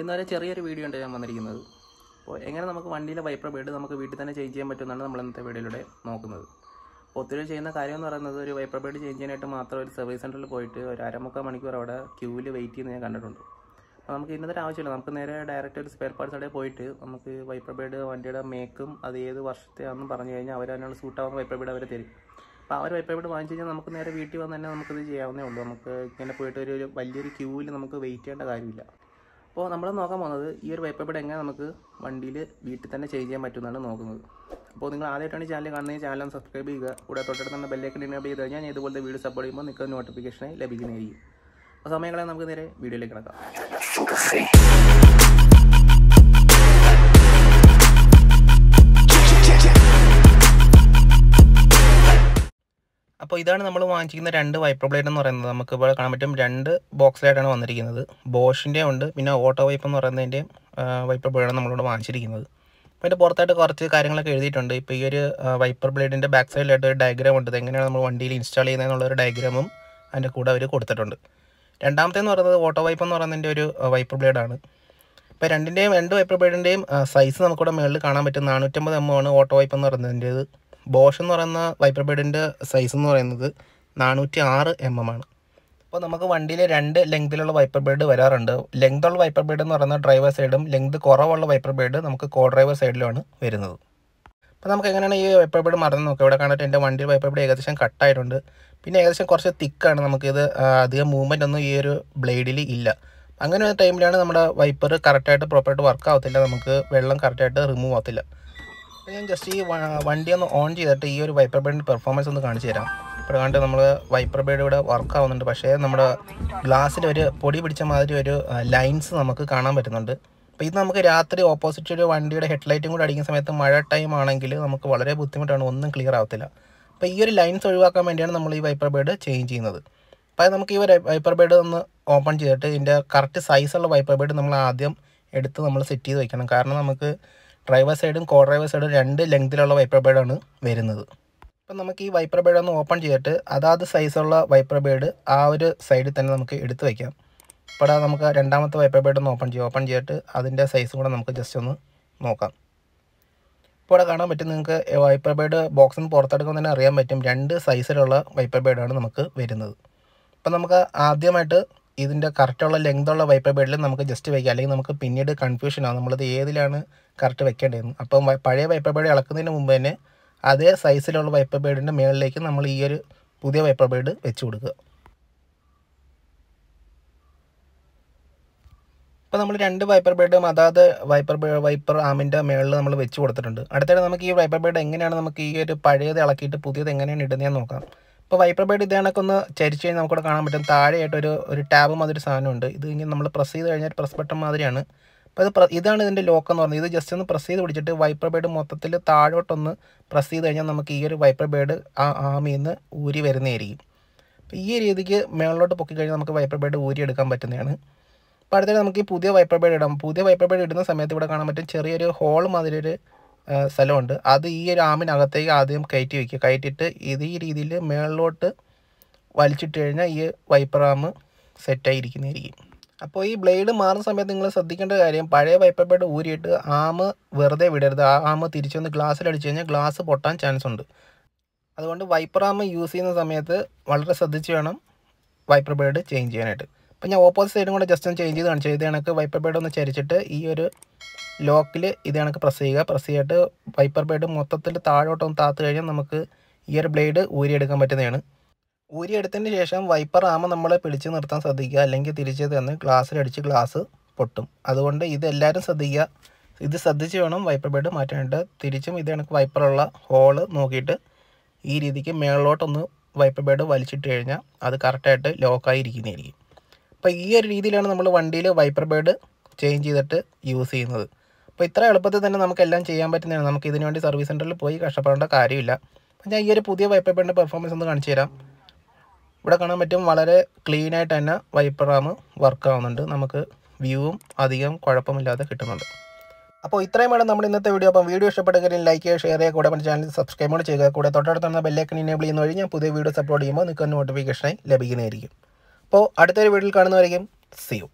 എന്നാലും ചെറിയൊരു വീഡിയോ ഉണ്ട് ഞാൻ വന്നിരിക്കുന്നത് അപ്പോൾ എങ്ങനെ നമുക്ക് വണ്ടിയിലെ വൈപ്പർ ബേഡ് നമുക്ക് വീട്ടിൽ തന്നെ ചേഞ്ച് ചെയ്യാൻ പറ്റുമെന്നാണ് നമ്മൾ ഇന്നത്തെ വീഡിയോയിലൂടെ നോക്കുന്നത് അപ്പോൾ ഒത്തിരി ചെയ്യുന്ന കാര്യം എന്ന് പറയുന്നത് ഒരു വൈപ്പർ ബേഡ് ചേഞ്ച് ചെയ്യാനായിട്ട് മാത്രം ഒരു സർവീസ് സെൻറ്ററിൽ പോയിട്ട് ഒരു അരമുക്കാൽ മണിക്കൂർ അവിടെ ക്യൂവിൽ വെയിറ്റ് ചെയ്യുന്നത് ഞാൻ കണ്ടിട്ടുണ്ട് അപ്പോൾ നമുക്ക് ഇന്നത്തെ ആവശ്യമില്ല നമുക്ക് നേരെ ഡയറക്റ്റ് ഒരു സ്പെയർ പാർട്സ് അവിടെ പോയിട്ട് നമുക്ക് വൈപ്പർ ബേഡ് വണ്ടിയുടെ മേക്കും അത് ഏത് വർഷത്തെയാണെന്ന് പറഞ്ഞു കഴിഞ്ഞാൽ അവർ അതിനുള്ള സൂട്ടാവുന്ന വൈപ്പർ ബേഡ് അവർ തരും അപ്പോൾ ആ ഒരു വൈപ്പ് വാങ്ങിച്ചു കഴിഞ്ഞാൽ നമുക്ക് നേരെ വീട്ടിൽ വന്ന് തന്നെ നമുക്കിത് ചെയ്യാവുന്നേ ഉള്ളൂ നമുക്ക് ഇങ്ങനെ പോയിട്ട് ഒരു വലിയൊരു ക്യൂവിൽ നമുക്ക് വെയിറ്റ് ചെയ്യേണ്ട കാര്യമില്ല അപ്പോൾ നമ്മൾ നോക്കാൻ പോകുന്നത് ഈ ഒരു വൈപ്പ് ഇവിടെ എങ്ങനെ നമുക്ക് വണ്ടിയിൽ വീട്ടിൽ തന്നെ ചെയ്ത് ചെയ്യാൻ എന്നാണ് നോക്കുന്നത് അപ്പോൾ നിങ്ങൾ ആദ്യമായിട്ടാണ് ചാനൽ കാണുന്നത് ചാനൽ സബ്സ്ക്രൈബ് ചെയ്യുക കൂടെ തൊട്ടടുത്ത് തന്നെ ബെല്ലൈക്കൺ എനേബിൾ ചെയ്ത് കഴിഞ്ഞാൽ ഇതുപോലത്തെ വീഡിയോസ് സപ്പോർട്ട് ചെയ്യുമ്പോൾ നിങ്ങൾക്ക് നോട്ടിഫിക്കേഷനായി ലഭിക്കുന്നതായിരിക്കും അപ്പോൾ സമയങ്ങളെ നമുക്ക് നേരെ വീഡിയോയിലേക്ക് കിടക്കാം അപ്പോൾ ഇതാണ് നമ്മൾ വാങ്ങിച്ചിരിക്കുന്ന രണ്ട് വൈപ്പർ ബ്ലേഡ് എന്ന് പറയുന്നത് നമുക്ക് ഇവിടെ കാണാൻ പറ്റും രണ്ട് ബോക്സിലായിട്ടാണ് വന്നിരിക്കുന്നത് ബോഷിൻ്റെ ഉണ്ട് പിന്നെ ഓട്ടോ വൈപ്പ് എന്ന് പറയുന്നതിൻ്റെയും വൈപ്പർ ബ്ലേഡാണ് നമ്മളിവിടെ വാങ്ങിച്ചിരിക്കുന്നത് അപ്പോൾ അതിൻ്റെ പുറത്തായിട്ട് കുറച്ച് കാര്യങ്ങളൊക്കെ എഴുതിയിട്ടുണ്ട് ഇപ്പോൾ ഈ ഒരു വൈപ്പർ ബ്ലേഡിൻ്റെ ബാക്ക് സൈഡിലായിട്ട് ഒരു ഡയഗ്രാം ഉണ്ട് എങ്ങനെയാണ് നമ്മൾ വണ്ടിയിൽ ഇൻസ്റ്റാൾ ഒരു ഡയഗ്രാമും അതിൻ്റെ കൂടെ അവർ കൊടുത്തിട്ടുണ്ട് രണ്ടാമത്തേന്ന് പറയുന്നത് ഓട്ടോ വൈപ്പ് എന്ന് പറയുന്നതിൻ്റെ ഒരു വൈപ്പർ ബ്ലേഡാണ് ഇപ്പോൾ രണ്ടിൻ്റെയും രണ്ട് വൈപ്പർ ബ്ലേഡിൻ്റെയും സൈസ് നമുക്കിവിടെ മുകളിൽ കാണാൻ പറ്റും നാനൂറ്റമ്പത് എം ആണ് ഓട്ടോ വൈപ്പ് എന്ന് പറയുന്നതിൻ്റേത് ബോഷ് എന്ന് പറയുന്ന വൈപ്പർ ബെഡിൻ്റെ സൈസ് എന്ന് പറയുന്നത് നാനൂറ്റി ആറ് എം എം ആണ് അപ്പോൾ നമുക്ക് വണ്ടിയിൽ രണ്ട് ലെങ്തിലുള്ള വൈപ്പർ ബെഡ് വരാറുണ്ട് ലെങ്തുള്ള വൈപ്പർ ബെഡ് എന്ന് പറയുന്ന ഡ്രൈവർ സൈഡും ലെങ്ത് കുറവുള്ള വൈപ്പർ ബെഡ് നമുക്ക് കോ ഡ്രൈവർ സൈഡിലുമാണ് വരുന്നത് അപ്പോൾ നമുക്ക് എങ്ങനെയാണ് ഈ വൈപ്പർ ബെഡ് മറന്ന് നോക്കുക ഇവിടെ കാണിട്ട് എൻ്റെ വണ്ടിയിൽ വൈപ്പർ ബെഡ് ഏകദേശം കട്ടായിട്ടുണ്ട് പിന്നെ ഏകദേശം കുറച്ച് തിക്കാണ് നമുക്കിത് അധികം മൂവ്മെൻ്റ് ഒന്നും ഈ ഒരു ബ്ലേഡിൽ ഇല്ല അങ്ങനെ ഒരു ടൈമിലാണ് നമ്മുടെ വൈപ്പർ കറക്റ്റായിട്ട് പ്രോപ്പറായിട്ട് വർക്ക് ആവത്തില്ല നമുക്ക് വെള്ളം കറക്റ്റായിട്ട് റിമൂവ് ആവത്തില്ല ഞാൻ ജസ്റ്റ് ഈ വണ്ടി ഒന്ന് ഓൺ ചെയ്തിട്ട് ഈ ഒരു വൈപ്പർ ബേഡിൻ്റെ പെർഫോമൻസ് ഒന്ന് കാണിച്ചു തരാം ഇപ്പോൾ കണ്ട് നമ്മൾ വൈപ്പർ ബേഡ് ഇവിടെ വർക്ക് ആവുന്നുണ്ട് പക്ഷേ നമ്മുടെ ഗ്ലാസ്സിൽ ഒരു പൊടി പിടിച്ച മാതിരി ഒരു ലൈൻസ് നമുക്ക് കാണാൻ പറ്റുന്നുണ്ട് അപ്പോൾ ഇത് നമുക്ക് രാത്രി ഓപ്പോസിറ്റ് ഒരു വണ്ടിയുടെ ഹെഡ്ലൈറ്റും കൂടി അടിക്കുന്ന സമയത്ത് മഴ ടൈം ആണെങ്കിൽ നമുക്ക് വളരെ ബുദ്ധിമുട്ടാണ് ഒന്നും ക്ലിയർ ആവത്തില്ല അപ്പോൾ ഈ ഒരു ലൈൻസ് ഒഴിവാക്കാൻ വേണ്ടിയാണ് നമ്മൾ ഈ വൈപ്പർ ബേഡ് ചേഞ്ച് ചെയ്യുന്നത് അപ്പോൾ നമുക്ക് ഈ വൈപ്പർ ബേഡ് ഒന്ന് ഓപ്പൺ ചെയ്തിട്ട് ഇതിൻ്റെ കറക്റ്റ് സൈസുള്ള വൈപ്പർ ബേഡ് നമ്മൾ ആദ്യം എടുത്ത് നമ്മൾ സെറ്റ് ചെയ്ത് വെക്കണം കാരണം നമുക്ക് ഡ്രൈവർ സൈഡും കോ ഡ്രൈവർ സൈഡും രണ്ട് ലെങ്തിലുള്ള വൈപ്പർ ബേഡാണ് വരുന്നത് അപ്പം നമുക്ക് ഈ വൈപ്പർ ബേഡ് ഒന്ന് ഓപ്പൺ ചെയ്തിട്ട് അതാത് സൈസുള്ള വൈപ്പർ ബേഡ് ആ ഒരു സൈഡിൽ തന്നെ നമുക്ക് എടുത്തു വയ്ക്കാം അപ്പോൾ നമുക്ക് രണ്ടാമത്തെ വൈപ്പർ ബേഡ് ഒന്ന് ഓപ്പൺ ചെയ്യാം ഓപ്പൺ ചെയ്തിട്ട് അതിൻ്റെ സൈസും കൂടെ നമുക്ക് ജസ്റ്റ് ഒന്ന് നോക്കാം ഇപ്പോൾ ഇവിടെ കാണാൻ പറ്റും നിങ്ങൾക്ക് വൈപ്പർ ബേഡ് ബോക്സിൽ നിന്ന് പുറത്തെടുക്കുമ്പോൾ തന്നെ അറിയാൻ പറ്റും രണ്ട് സൈസിലുള്ള വൈപ്പർ ബേഡാണ് നമുക്ക് വരുന്നത് അപ്പം നമുക്ക് ആദ്യമായിട്ട് ഇതിൻ്റെ കറക്റ്റുള്ള ലെങ്ത്തുള്ള വൈപ്പർ ബെഡിൽ നമുക്ക് ജസ്റ്റ് വയ്ക്കാം അല്ലെങ്കിൽ നമുക്ക് പിന്നീട് കൺഫ്യൂഷൻ ആവും നമ്മളത് ഏതിലാണ് കറക്റ്റ് വെക്കേണ്ടതെന്ന് അപ്പം പഴയ വൈപ്പർ ബേഡ് ഇളക്കുന്നതിന് മുമ്പ് തന്നെ അതേ സൈസിലുള്ള വൈപ്പർ ബേഡിൻ്റെ മുകളിലേക്ക് നമ്മൾ ഈ ഒരു പുതിയ വൈപ്പർ ബേഡ് വെച്ച് കൊടുക്കുക ഇപ്പോൾ നമ്മൾ രണ്ട് വൈപ്പർ ബേഡും അതാത് വൈപ്പർ വൈപ്പർ ആമിൻ്റെ മേളിൽ നമ്മൾ വെച്ച് കൊടുത്തിട്ടുണ്ട് അടുത്തിടെ നമുക്ക് ഈ വൈപ്പർ ബേഡ് എങ്ങനെയാണ് നമുക്ക് ഈ ഒരു പഴയത് ഇളക്കിയിട്ട് പുതിയത് എങ്ങനെയാണ് ഇടുന്നതെന്ന് നോക്കാം അപ്പോൾ വൈപ്പർ ബൈഡ് ഇതേ കണക്കൊന്ന് ചരിച്ച് കഴിഞ്ഞാൽ നമുക്കിവിടെ കാണാൻ പറ്റും താഴെയായിട്ട് ഒരു ഒരു ടാബ് മാതിരി സാധനമുണ്ട് ഇത് ഇങ്ങനെ നമ്മൾ പ്രസ് ചെയ്ത് കഴിഞ്ഞാൽ പ്രസ് ബട്ടൺ മാതിരിയാണ് അപ്പോൾ ഇത് ഇതാണ് ഇതിൻ്റെ ലോക്ക് എന്ന് പറയുന്നത് ഇത് ജസ്റ്റ് ഒന്ന് പ്രസ് ചെയ്ത് പിടിച്ചിട്ട് വൈപ്പർ ബേഡ് മൊത്തത്തിൽ താഴോട്ടൊന്ന് പ്രസ് ചെയ്ത് കഴിഞ്ഞാൽ നമുക്ക് ഈ ഒരു വൈപ്പർ ബേഡ് ആ ആമിയിൽ നിന്ന് ഊരി വരുന്നതായിരിക്കും അപ്പോൾ ഈ രീതിക്ക് മേളിലോട്ട് പൊക്കി കഴിഞ്ഞാൽ നമുക്ക് വൈപ്പർ ബേഡ് ഊരി എടുക്കാൻ പറ്റുന്നതാണ് അപ്പോൾ അടുത്തത് നമുക്ക് ഈ പുതിയ വൈപ്പർ ബേഡ് ഇടാം പുതിയ വൈപ്പർ ബേഡ് ഇടുന്ന സമയത്ത് ഇവിടെ കാണാൻ പറ്റും ചെറിയൊരു ഹോൾ മാതിരി ഒരു സ്ഥലമുണ്ട് അത് ഈ ഒരു ആമിനകത്തേക്ക് ആദ്യം കയറ്റി വയ്ക്കുക കയറ്റിയിട്ട് ഇത് ഈ രീതിയിൽ മേളിലോട്ട് വലിച്ചിട്ട് കഴിഞ്ഞാൽ ഈ വൈപ്പർ ആമ് സെറ്റായിരിക്കുന്നതായിരിക്കും അപ്പോൾ ഈ ബ്ലേഡ് മാറുന്ന സമയത്ത് നിങ്ങൾ ശ്രദ്ധിക്കേണ്ട കാര്യം പഴയ വൈപ്പർ ബ്ലേഡ് ഊരിയിട്ട് ആം വെറുതെ വിടരുത് ആ ആം തിരിച്ചൊന്ന് ഗ്ലാസ്സിൽ അടിച്ചു കഴിഞ്ഞാൽ ഗ്ലാസ് പൊട്ടാൻ ചാൻസ് ഉണ്ട് അതുകൊണ്ട് വൈപ്പർ ആമ് യൂസ് ചെയ്യുന്ന സമയത്ത് വളരെ ശ്രദ്ധിച്ച് വേണം വൈപ്പർ ബ്ലേഡ് ചേഞ്ച് ചെയ്യാനായിട്ട് അപ്പോൾ ഞാൻ ഓപ്പോസിറ്റ് സൈഡും കൂടെ ജസ്റ്റ് ഒന്ന് ചേഞ്ച് ചെയ്ത് കാണിച്ചു ഇത് കണക്ക് വൈപ്പർ ബേഡ് ഒന്ന് ചരിച്ചിട്ട് ഈ ഒരു ലോക്കിൽ ഇത് കണക്ക് പ്രസ് ചെയ്യുക പ്രസ് ചെയ്തിട്ട് വൈപ്പർ ബേഡ് മൊത്തത്തിൽ താഴോട്ടൊന്ന് താത്ത് കഴിഞ്ഞാൽ നമുക്ക് ഈ ഒരു ബ്ലേഡ് ഊരിയെടുക്കാൻ പറ്റുന്നതാണ് ഊരിയെടുത്തതിന് ശേഷം വൈപ്പർ ആമ നമ്മൾ പിടിച്ച് നിർത്താൻ ശ്രദ്ധിക്കുക അല്ലെങ്കിൽ തിരിച്ച് തന്ന് ഗ്ലാസ്സിലടിച്ച് ഗ്ലാസ് പൊട്ടും അതുകൊണ്ട് ഇതെല്ലാവരും ശ്രദ്ധിക്കുക ഇത് ശ്രദ്ധിച്ച് വേണം വൈപ്പർ ബേഡ് മാറ്റാനായിട്ട് തിരിച്ചും ഇത് കണക്ക് വൈപ്പറുള്ള ഹോള് നോക്കിയിട്ട് ഈ രീതിക്ക് മേളിലോട്ടൊന്ന് വൈപ്പർ ബേഡ് വലിച്ചിട്ട് കഴിഞ്ഞാൽ അത് കറക്റ്റായിട്ട് ലോക്കായി ഇരിക്കുന്നതായിരിക്കും അപ്പോൾ ഈ ഒരു രീതിയിലാണ് നമ്മൾ വണ്ടിയിൽ വൈപ്പർ ബേഡ് ചേഞ്ച് ചെയ്തിട്ട് യൂസ് ചെയ്യുന്നത് അപ്പോൾ ഇത്ര എളുപ്പത്തിൽ തന്നെ നമുക്കെല്ലാം ചെയ്യാൻ പറ്റുന്നതാണ് നമുക്ക് ഇതിനു വേണ്ടി സർവീസ് സെൻറ്ററിൽ പോയി കഷ്ടപ്പെടേണ്ട കാര്യമില്ല അപ്പോൾ ഞാൻ ഈ ഒരു പുതിയ വൈപ്പർ ബേഡിൻ്റെ പെർഫോമൻസ് ഒന്ന് കാണിച്ചു തരാം ഇവിടെ കാണാൻ പറ്റും വളരെ ക്ലീനായിട്ട് തന്നെ വൈപ്പർ റാം വർക്ക് ആവുന്നുണ്ട് നമുക്ക് വ്യൂവും അധികം കുഴപ്പമില്ലാതെ കിട്ടുന്നുണ്ട് അപ്പോൾ വേണം നമ്മുടെ ഇന്നത്തെ വീഡിയോ അപ്പം വീഡിയോ ഇഷ്ടപ്പെട്ടെങ്കിൽ ലൈക്ക് ചെയ്യുക ഷെയർ ചെയ്യുക കൂടെ നമ്മുടെ ചാനൽ സബ്സ്ക്രൈബ് ചെയ്യുക കൂടെ തൊട്ടടുത്തുള്ള ബെല്ലൈക്കൺ ഇനേബിൾ ചെയ്യുന്ന വഴി ഞാൻ പുതിയ വീഡിയോസ് അപ്ലോഡ് ചെയ്യുമ്പോൾ നിങ്ങൾക്ക് നോട്ടിഫിക്കേഷനായി ലഭിക്കുന്നതായിരിക്കും അപ്പോൾ അടുത്തൊരു വീട്ടിൽ കാണുന്നവരേക്കും സിയു